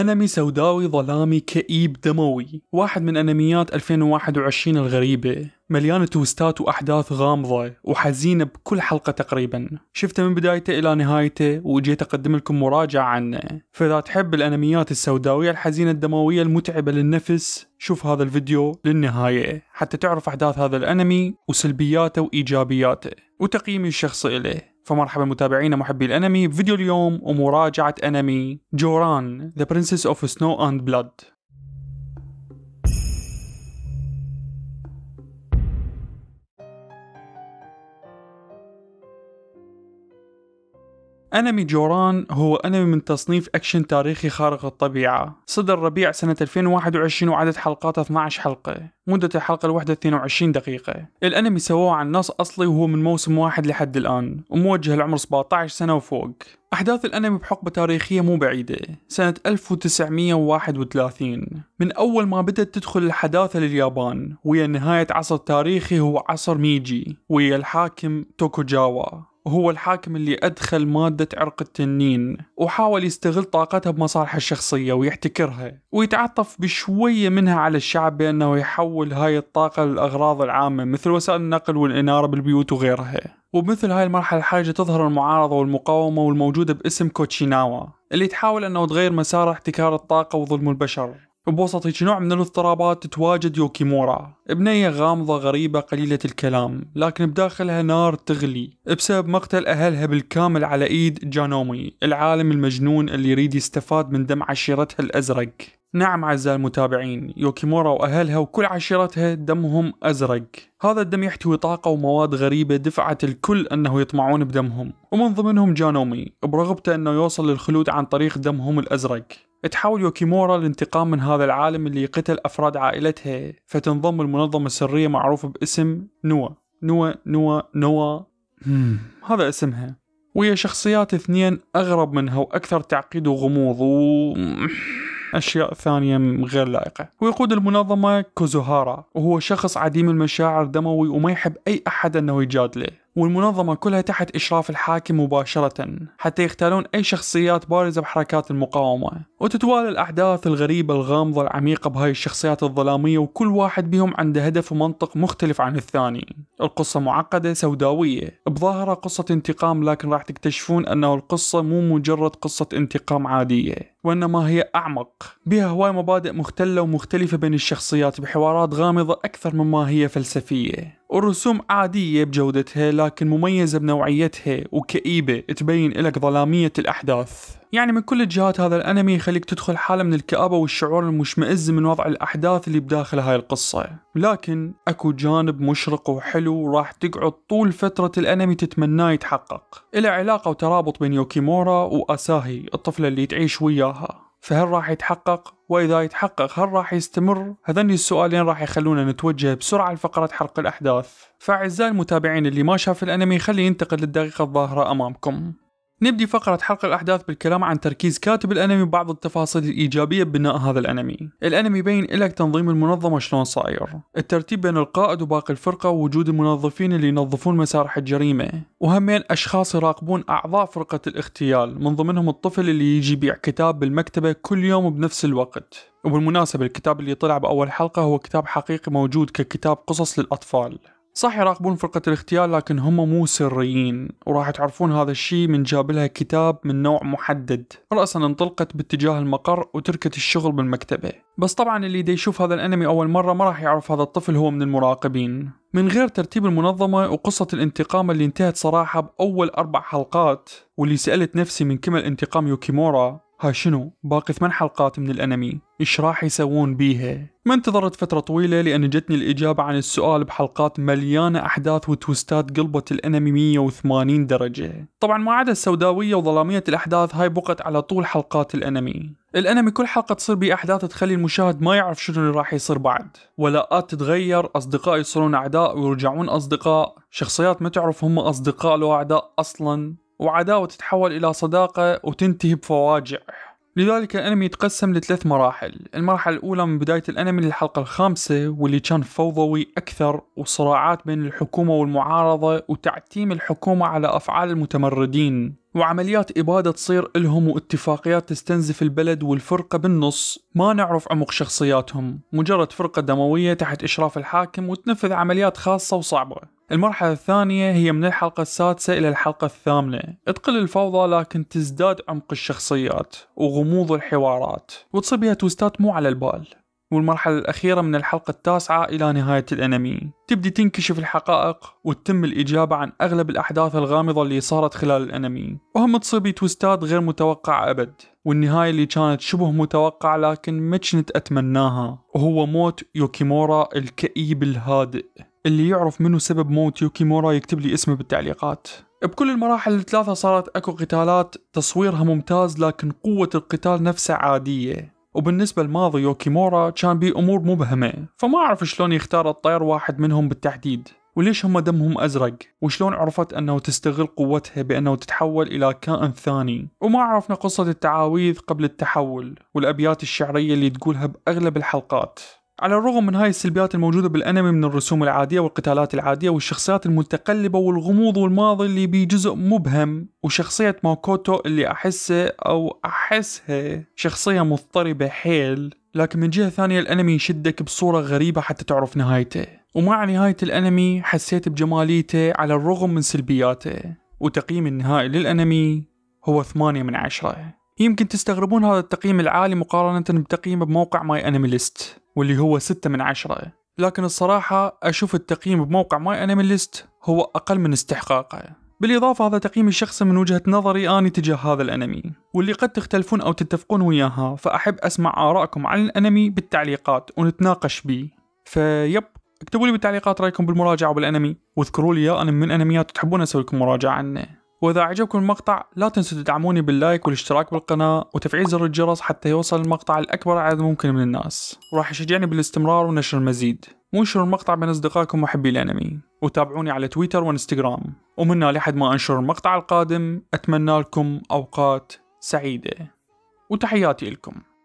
أنمي سوداوي ظلامي كئيب دموي واحد من أنميات 2021 الغريبة مليانة توستات وأحداث غامضة وحزينة بكل حلقة تقريبا شفته من بدايته إلى نهايته وجيت أقدم لكم مراجعة عنه فإذا تحب الأنميات السوداوية الحزينة الدموية المتعبة للنفس شوف هذا الفيديو للنهاية حتى تعرف أحداث هذا الأنمي وسلبياته وإيجابياته وتقييمي الشخصي إليه فمرحبا متابعينا محبي الأنمي بفيديو اليوم ومراجعة أنمي جوران The Princess of Snow and Blood أنمي جوران هو أنمي من تصنيف أكشن تاريخي خارق الطبيعة صدر ربيع سنة 2021 وعدد حلقاته 12 حلقة مدة الحلقة الواحدة 22 دقيقة الأنمي سووه عن نص أصلي وهو من موسم واحد لحد الآن وموجه لعمر 17 سنة وفوق أحداث الأنمي بحقبة تاريخية مو بعيدة سنة 1931 من أول ما بدأت تدخل الحداثة لليابان ويا نهاية عصر تاريخي هو عصر ميجي ويا الحاكم توكوجاوا هو الحاكم اللي أدخل مادة عرق التنين وحاول يستغل طاقتها بمصالحه الشخصية ويحتكرها ويتعطف بشوية منها على الشعب بأنه يحول هاي الطاقة للأغراض العامة مثل وسائل النقل والإنارة بالبيوت وغيرها وبمثل هاي المرحلة الحرجة تظهر المعارضة والمقاومة والموجودة باسم كوتشيناوا اللي تحاول أنه تغير مسار احتكار الطاقة وظلم البشر بوسط هيك نوع من الاضطرابات تتواجد يوكيمورا بنية غامضة غريبة قليلة الكلام لكن بداخلها نار تغلي بسبب مقتل أهلها بالكامل على إيد جانومي العالم المجنون اللي يريد يستفاد من دم عشيرتها الأزرق نعم أعزائي المتابعين يوكيمورا وأهلها وكل عشيرتها دمهم أزرق هذا الدم يحتوي طاقة ومواد غريبة دفعت الكل أنه يطمعون بدمهم ومن ضمنهم جانومي برغبته أنه يوصل للخلود عن طريق دمهم الأزرق تحاول يوكيمورا الانتقام من هذا العالم اللي قتل أفراد عائلتها فتنضم المنظمة السرية معروفة باسم نوا نوا نوا نوا هذا اسمها ويا شخصيات اثنين أغرب منها وأكثر تعقيد وغموض و... أشياء ثانية غير لائقة ويقود المنظمة كوزوهارا وهو شخص عديم المشاعر دموي وما يحب أي أحد أنه يجادله والمنظمة كلها تحت إشراف الحاكم مباشرة حتى يختارون أي شخصيات بارزة بحركات المقاومة وتتوالى الأحداث الغريبة الغامضة العميقة بهاي الشخصيات الظلامية وكل واحد بيهم عنده هدف ومنطق مختلف عن الثاني القصة معقدة سوداوية بظاهرة قصة انتقام لكن راح تكتشفون أنه القصة مو مجرد قصة انتقام عادية وإنما هي أعمق بها هواي مبادئ مختلة ومختلفة بين الشخصيات بحوارات غامضة أكثر مما هي فلسفية الرسوم عادية بجودتها لكن مميزة بنوعيتها وكئيبة تبين لك ظلامية الأحداث يعني من كل الجهات هذا الانمي يخليك تدخل حاله من الكآبة والشعور المشمئز من وضع الاحداث اللي بداخل هاي القصة، لكن اكو جانب مشرق وحلو راح تقعد طول فترة الانمي تتمناه يتحقق، إلى علاقة وترابط بين يوكيمورا واساهي الطفلة اللي تعيش وياها، فهل راح يتحقق؟ وإذا يتحقق هل راح يستمر؟ هذني السؤالين راح يخلونا نتوجه بسرعة لفقرة حرق الأحداث فأعزائي المتابعين اللي ما شاف الأنمي خلي ينتقل للدقيقة الظاهرة أمامكم نبدي فقرة حلقة الأحداث بالكلام عن تركيز كاتب الأنمي وبعض التفاصيل الإيجابية ببناء هذا الأنمي الأنمي بين لك تنظيم المنظمة شلون صاير الترتيب بين القائد وباقي الفرقة ووجود المنظفين اللي ينظفون مسارح الجريمة وهمين أشخاص يراقبون أعضاء فرقة الاغتيال من ضمنهم الطفل اللي يجي يبيع كتاب بالمكتبة كل يوم بنفس الوقت وبالمناسبة الكتاب اللي طلع بأول حلقة هو كتاب حقيقي موجود ككتاب قصص للأطفال صح يراقبون فرقة الاغتيال لكن هم مو سريين وراح تعرفون هذا الشيء من جاب لها كتاب من نوع محدد رأسا انطلقت باتجاه المقر وتركت الشغل بالمكتبة بس طبعا اللي دي يشوف هذا الانمي اول مرة ما راح يعرف هذا الطفل هو من المراقبين من غير ترتيب المنظمة وقصة الانتقام اللي انتهت صراحة بأول أربع حلقات واللي سألت نفسي من كم الانتقام يوكيمورا ها شنو باقي ثمان حلقات من الانمي ايش راح يسوون بيها ما انتظرت فترة طويلة لأن جتني الإجابة عن السؤال بحلقات مليانة أحداث وتوستات قلبت الأنمي 180 درجة طبعا ما عدا السوداوية وظلامية الأحداث هاي بقت على طول حلقات الأنمي الأنمي كل حلقة تصير احداث تخلي المشاهد ما يعرف شنو اللي راح يصير بعد ولاءات تتغير أصدقاء يصيرون أعداء ويرجعون أصدقاء شخصيات ما تعرف هم أصدقاء لو أعداء أصلا وعداوة تتحول إلى صداقة وتنتهي بفواجع لذلك الأنمي يتقسم لثلاث مراحل المرحلة الأولى من بداية الأنمي للحلقة الخامسة واللي كان فوضوي أكثر وصراعات بين الحكومة والمعارضة وتعتيم الحكومة على أفعال المتمردين وعمليات إبادة تصير إلهم واتفاقيات تستنزف البلد والفرقة بالنص ما نعرف عمق شخصياتهم مجرد فرقة دموية تحت إشراف الحاكم وتنفذ عمليات خاصة وصعبة المرحلة الثانية هي من الحلقة السادسة إلى الحلقة الثامنة تقل الفوضى لكن تزداد عمق الشخصيات وغموض الحوارات وتصير بها توستات مو على البال والمرحلة الأخيرة من الحلقة التاسعة إلى نهاية الأنمي تبدي تنكشف الحقائق وتتم الإجابة عن أغلب الأحداث الغامضة اللي صارت خلال الأنمي وهم تصير تويستات غير متوقعة أبد والنهاية اللي كانت شبه متوقعة لكن ما كنت أتمناها وهو موت يوكيمورا الكئيب الهادئ اللي يعرف منه سبب موت يوكيمورا يكتب لي اسمه بالتعليقات بكل المراحل الثلاثة صارت أكو قتالات تصويرها ممتاز لكن قوة القتال نفسها عادية وبالنسبة لماضي يوكيمورا كان بيه أمور مبهمة فما أعرف شلون يختار الطير واحد منهم بالتحديد وليش هم دمهم أزرق وشلون عرفت أنه تستغل قوتها بأنه تتحول إلى كائن ثاني وما عرفنا قصة التعاويذ قبل التحول والأبيات الشعرية اللي تقولها بأغلب الحلقات على الرغم من هاي السلبيات الموجودة بالأنمي من الرسوم العادية والقتالات العادية والشخصيات المتقلبة والغموض والماضي اللي بيه جزء مبهم وشخصية ماكوتو اللي أحسه أو أحسها شخصية مضطربة حيل لكن من جهة ثانية الأنمي يشدك بصورة غريبة حتى تعرف نهايته ومع نهاية الأنمي حسيت بجماليته على الرغم من سلبياته وتقييم النهائي للأنمي هو ثمانية من عشرة يمكن تستغربون هذا التقييم العالي مقارنة بتقييمه بموقع ماي انيماليست واللي هو 6 من عشرة لكن الصراحة أشوف التقييم بموقع ماي انيماليست هو أقل من استحقاقه بالإضافة هذا تقييمي الشخصي من وجهة نظري أني تجاه هذا الأنمي واللي قد تختلفون أو تتفقون وياها فأحب أسمع آرائكم عن الأنمي بالتعليقات ونتناقش بيه فيب اكتبوا لي بالتعليقات رأيكم بالمراجعة وبالأنمي واذكروا لي يا أنمي من أنميات تحبون أسوي لكم مراجعة عنه وإذا أعجبكم المقطع لا تنسوا تدعموني باللايك والاشتراك بالقناة وتفعيل زر الجرس حتى يوصل المقطع لأكبر عدد ممكن من الناس وراح يشجعني بالاستمرار ونشر المزيد وانشروا المقطع بين أصدقائكم وحبي الأنمي وتابعوني على تويتر وانستغرام ومنا لحد ما أنشر المقطع القادم أتمنى لكم أوقات سعيدة وتحياتي لكم